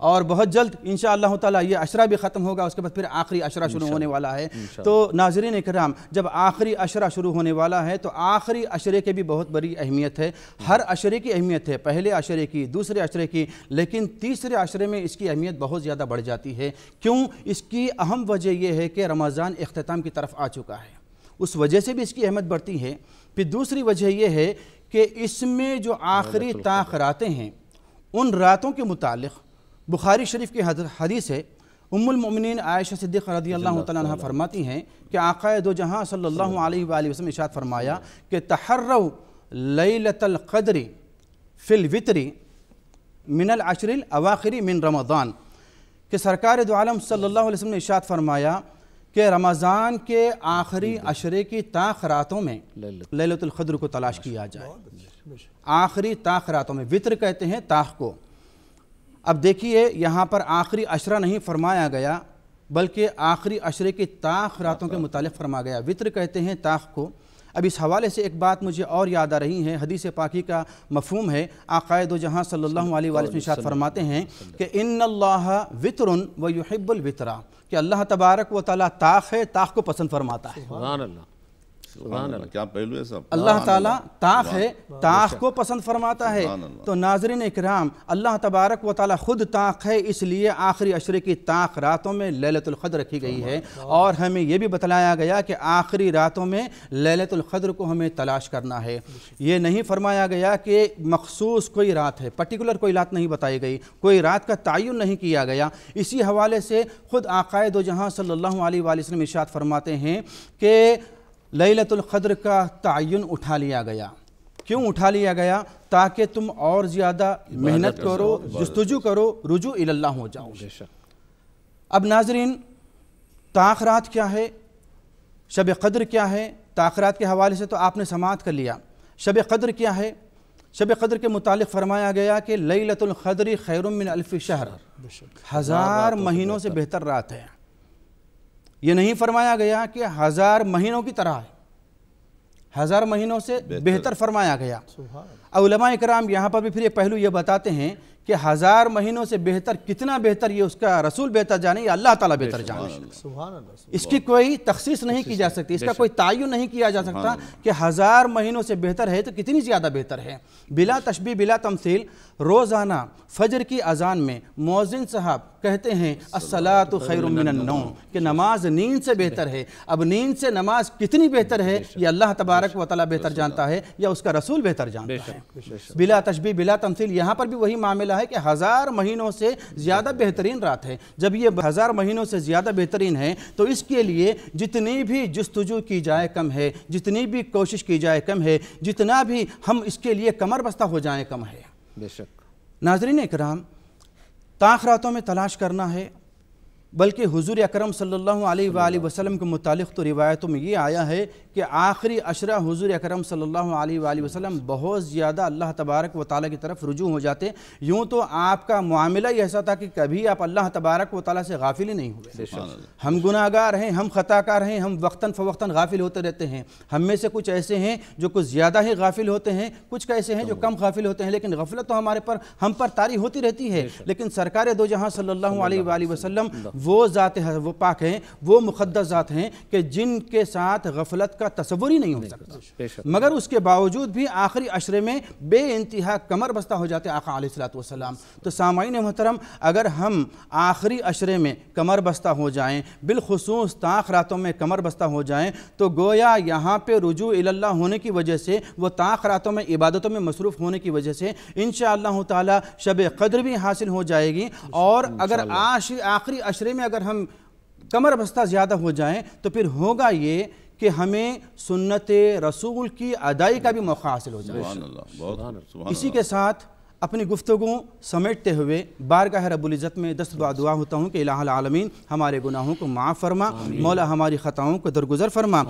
E: और बहुत जल्द इन शह ये अशरा भी ख़त्म होगा उसके बाद फिर आखिरी अशरा शुरू होने वाला है तो नाजरीन कराम जब आखिरी अशरा शुरू होने वाला है तो आखिरी अशरे की भी बहुत बड़ी अहमियत है हर अशरे की अहमियत है पहले अशरे की दूसरे अशरे की लेकिन तीसरे अशरे में इसकी अहमियत बहुत ज़्यादा बढ़ जाती है क्यों इसकी अहम वजह यह है कि रमज़ान अख्ताम की तरफ आ चुका है उस वजह से भी इसकी अहमियत बढ़ती है फिर दूसरी वजह यह है कि इसमें जो आखिरी ताख रातें हैं उन रातों के मुतालिक़ बुखारी शरीफ की हदीस है उम्मिन आयशा सिद्दीक रदी अल्लाह तह फरमाती हैं कि आक़ाए दो जहाँ सल्ला वसम इशात फरमाया कि लैलतल लतलक़दरी फ़िल वितरी मिनल अशरिल अवाखरी मिन रमज़ान कि सरकार दोम सल्ला वसम ने इशात फरमाया कि रमज़ान के आखिरी अशरे की ताख रातों में ललतुल्क़द्र को तलाश किया जाए आखिरी ताख रातों में वितर कहते हैं ताख को अब देखिए यहाँ पर आखिरी अशरा नहीं फरमाया गया बल्कि आखिरी अशरे की ताख रातों के मुताल फरमा गया वित्र कहते हैं ताख को अब इस हवाले से एक बात मुझे और याद आ रही है हदीस पाकी का मफहम है आकायद जहाँ सल्लल्लाहु अलैहि वसल्लम फरमाते हैं कि इन वितर व युहिब्बुल कि अल्लाह तबारक व ताली ताख है ताख को पसंद फरमाता है
A: क्या है अल्लाह ताला ताक है ताक को
E: पसंद फरमाता है तो नाजरीन इकराम अल्लाह तबारक व ताला खुद ताक है इसलिए आखिरी अशरे की ताक रातों में ललतुल्क़द्र रखी गई है और हमें यह भी बतलाया गया कि आखिरी रातों में ललतुल्क़द्र को हमें तलाश करना है ये नहीं फरमाया गया कि मखसूस कोई रात है पर्टिकुलर कोई रात नहीं बताई गई कोई रात का तयन नहीं किया गया इसी हवाले से खुद आकाए दो जहाँ सल्ला वसलम इशात फरमाते हैं कि लतुल्क़द्र का तयन उठा लिया गया क्यों उठा लिया गया ताकि तुम और ज़्यादा मेहनत करो जस्तजु करो रुजू इल्ला हो जाओ अब नाजरीन ताखरात क्या है शब कद्र क्या है ताखरात के हवाले से तो आपने समात कर लिया शब कद्र क्या है शब कद्र के मुतालिक फरमाया गया कि लतुल्क़द्र खैरमिन अल्फ़ शहर हज़ार महीनों से बेहतर रात है यह नहीं फरमाया गया कि हज़ार महीनों की तरह हज़ार महीनों से बेहतर फरमाया गया अवलमा कराम यहाँ पर भी फिर ये पहलू ये बताते हैं कि हज़ार महीनों से बेहतर कितना बेहतर ये उसका रसूल बेहतर जाने या अल्लाह ताला बेहतर
D: जाने
E: इसकी कोई तखसीस नहीं की जा सकती इसका कोई तयन नहीं किया जा सकता कि हज़ार महीनों से बेहतर है तो कितनी ज़्यादा बेहतर है बिला तशबी बिला तमसील रोज़ाना फजर की अजान में मोजिन साहब कहते हैं असलात खैरमिनौ कि नमाज नींद से बेहतर है अब नींद से नमाज कितनी बेहतर है यह अल्लाह तबारक व तला बेहतर जानता है या उसका रसूल बेहतर जानता है बिला तशबी बिला तमसील यहाँ पर भी वही मामला मिला है कि हज़ार महीनों से ज़्यादा बेहतरीन रात है जब ये हज़ार महीनों से ज़्यादा बेहतरीन है तो इसके लिए जितनी भी जस्तजू की जाए कम है जितनी भी कोशिश की जाए कम है जितना भी हम इसके लिए कमर बस्ता हो जाए कम है
B: बेशक
E: नाजरीन कराम ताख रातों में तलाश करना है बल्कि हुजूर अकरम सल्लल्लाहु अलैहि वसल्लम के मुतालिक तो रिवायतों में ये आया है कि आखिरी अशरा हुजूर अकरम सल्लल्लाहु अलैहि वसल्लम बहुत ज़्यादा अल्लाह तबारक व ताली की तरफ रुजू हो जाते यूँ तो आपका मामला ही ऐसा था कि कभी आप अल्लाह तबारक व ताली से गाफिल ही नहीं हुए हम गुनागार हैं हम ख़ताकार हैं हम वक्ता फ़वक्ता गाफिल होते रहते हैं हम में से कुछ ऐसे हैं जो कुछ ज़्यादा ही गाफिल होते हैं कुछ ऐसे हैं जो कम गाफिल होते हैं लेकिन गफलत तो हमारे पर हम पर तारी होती रहती है लेकिन सरकार दो जहाँ सल्ला वसलम वो ज़ात वो पाक हैं वो मुक़दस ज़ात हैं कि जिनके साथ गफलत का तस्वुर ही नहीं हो सकता मगर उसके बावजूद भी आखिरी अशरे में बे इंतहा कमर बस्ता हो जाते आका सलाम तो सामाइन मोहतरम अगर हम आखिरी अशरे में कमर बस्ता हो जाएँ बिलखसूस ताख रातों में कमर बस्ता हो जाएँ तो गोया यहाँ पर रुजू अल्लाह होने की वजह से वह ताख रातों में इबादतों में मसरूफ़ होने की वजह से इन शब कदर भी हासिल हो जाएगी और अगर आज आखिरी अशरे सिलसिले में अगर हम कमर बस्ता ज़्यादा हो जाए तो फिर होगा ये कि हमें सुन्नत रसूल की अदाई का भी मौका हासिल हो
A: जाए इसी के
E: साथ अपनी गुफ्तु समेटते हुए बारगाह रबुल्ज़त में दस दुआ दुआ होता हूँ कि आलमीन हमारे गुनाहों को माफ़ फरमा मौला हमारी ख़ताओं को दरगुजर फरमा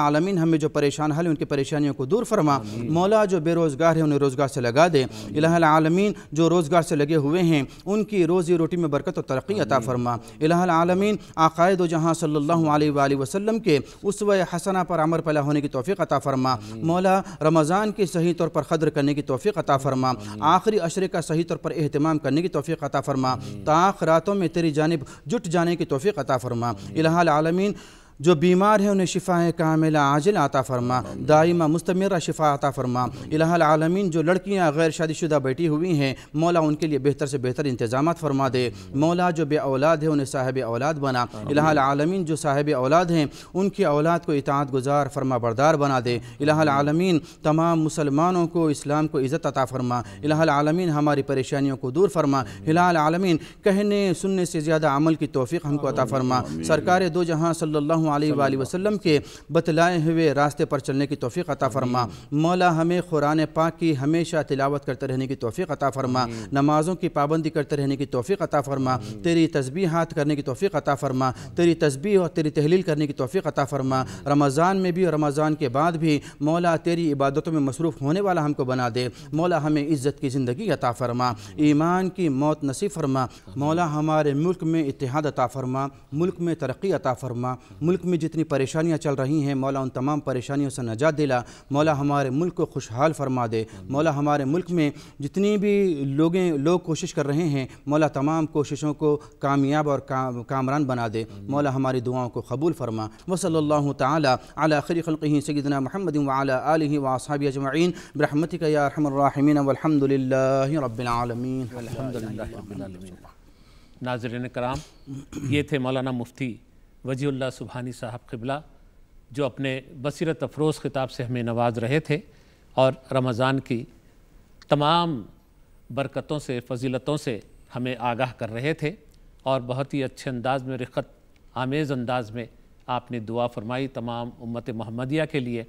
E: आलमीन हमें जो परेशान हल उनकी परेशानियों को दूर फरमा मौला जो बेरोज़गार है उन्हें रोज़गार से लगा दे इलामीन जो रोज़गार से लगे हुए हैं उनकी रोज़ी रोटी में बरकत और तरक्की अता फरमा इलामीन आक़ायद जहाँ सल्ला वसलम के उस हसना पर अमर पला होने की तोफ़ी अता फरमा मौला रमज़ान की सही तौर पर क़दर करने की तोफ़ी अता फरमा आख आखिरी अशरे का सही तौर पर अहतमाम करने की तोफ़ी अता फ़रमा ताख तो रातों में तेरी जानब जुट जाने की तोफ़ी अता फ़रमा इलाहाल आलमीन जो बीमार हैं उन्हें शिफा कामिल आजिल आता फरमा दाइमा मुस्तमर शिफा आता फरमा आलमीन जो लड़कियाँ गैर शादीशुदा बैठी हुई हैं मौला उनके लिए बेहतर से बेहतर इंतजाम फरमा दे मौला जो बे औलाद है उन्हें साहिब औलाद बना आलमीन जो साहिब औलाद हैं उनकी औलाद को इतात गुजार फरमा बरदार बना दे आलमीन तमाम मुसलमानों को इस्लाम को इज़्ज़त अता फरमा आलमीन हमारी परेशानियों को दूर फरमा आलमीन कहने सुनने से ज़्यादा अमल की तोफ़ी हमको अता फरमा सरकार दो जहाँ सल्ला अलैहि वसल्लम के बतलाए हुए रास्ते पर चलने की तोफ़ी अता फ़रमा मौला हमें खुरान पाक की हमेशा तिलावत करते रहने की तोफ़ी अता फ़रमा नमाज़ों की पाबंदी करते रहने की तोफ़ी अता फ़रमा तेरी तस्बी हाथ करने की तोफ़ी अता फ़रमा तेरी तस्बी और तेरी तहलील करने की तोफ़ी अता फ़रमा रमज़ान में भी और रमज़ान के बाद भी मौला तेरी इबादतों में मसरूफ़ होने वाला हमको बना दे मौला हमें इज़्ज़त की ज़िंदगी अता फ़रमा ईमान की मौत नसीब फरमा मौला हमारे मुल्क में इतिहाद अता फ़रमा मुल्क में तरक्की अता फ़रमा मुल्क मुल्क में जितनी परेशानियाँ चल रही हैं मौला उन तमाम परेशानियों से नजात दिला मौला हमारे मुल्क को खुशहाल फरमा दे मौला हमारे मुल्क में जितनी भी लोगें लोग कोशिश कर रहे हैं मौला तमाम कोशिशों को कामयाब और काम कामरान बना दे मौला हमारी दुआओं को कबूल फरमा वसल्ला तखिर खलक़ी सदना महमद वाली वासब अजमाइन बरहमत यारहमरमिन
B: नाजरन कराम ये थे मौलाना मुफ्ती वजील्ला सुबहानी साहब किबला जो अपने बसीरत अफरोज़ ख़िताब से हमें नवाज रहे थे और रमज़ान की तमाम बरकतों से फजीलतों से हमें आगाह कर रहे थे और बहुत ही अच्छे अंदाज में रिखत आमेज़ अंदाज में आपने दुआ फरमाई तमाम उम्मत महमदिया के लिए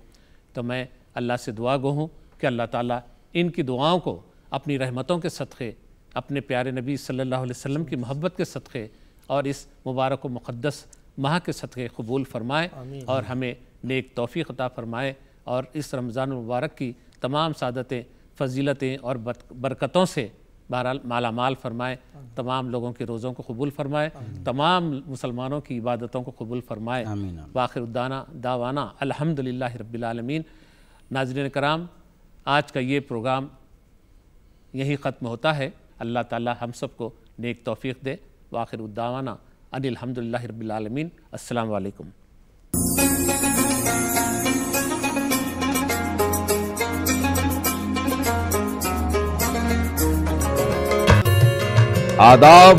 B: तो मैं अल्लाह से दुआ गो हूँ कि अल्लाह ताला इनकी दुआओं को अपनी रहमतों के सदक़े अपने प्यारे नबी सल्लल्लाहु अलैहि वसल्लम की मोहब्बत के सदक़े और इस मुबारक व मुक़दस माह के सदक़े कबूल फरमाएँ और हमें नेक तोफ़ी ख़ता फरमाएँ और इस रमज़ान मुबारक की तमाम सादतें फजीलतें और बरकतों से बहरहाल माला माल फरमाए तमाम लोगों के रोज़ों को कबूल फरमाए तमाम मुसलमानों की इबादतों को कबूल फरमाए वाखिर उद्दाना दावाना अलहमदिल्ला रबालमीन नाजरन कराम आज का ये प्रोग्राम यहीं ख़त्म होता है अल्लाह ताली हम सब को नेक तोफ़ी दे वाखिर उद्दावाना أني الحمد لله رب العالمين السلام عليكم
A: آداب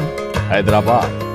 A: حیدرآباد